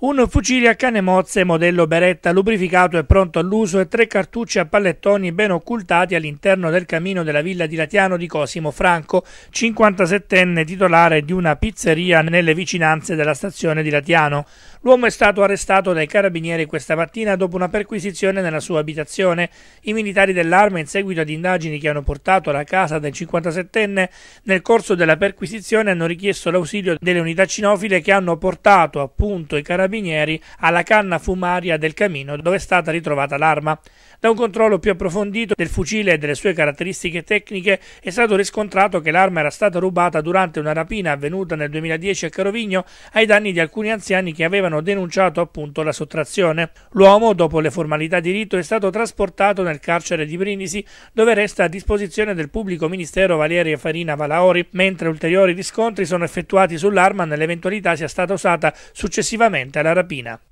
un fucile a cane mozze modello Beretta lubrificato e pronto all'uso e tre cartucce a pallettoni ben occultati all'interno del camino della villa di Latiano di Cosimo Franco, 57enne titolare di una pizzeria nelle vicinanze della stazione di Latiano. L'uomo è stato arrestato dai carabinieri questa mattina dopo una perquisizione nella sua abitazione. I militari dell'arma, in seguito ad indagini che hanno portato alla casa del 57enne, nel corso della perquisizione hanno richiesto l'ausilio delle unità cinofile che hanno portato appunto i carabinieri carabinieri alla canna fumaria del camino dove è stata ritrovata l'arma. Da un controllo più approfondito del fucile e delle sue caratteristiche tecniche è stato riscontrato che l'arma era stata rubata durante una rapina avvenuta nel 2010 a Carovigno ai danni di alcuni anziani che avevano denunciato appunto la sottrazione. L'uomo, dopo le formalità di rito, è stato trasportato nel carcere di Brindisi dove resta a disposizione del pubblico ministero Valeria Farina Valaori, mentre ulteriori riscontri sono effettuati sull'arma nell'eventualità sia stata usata successivamente rapina.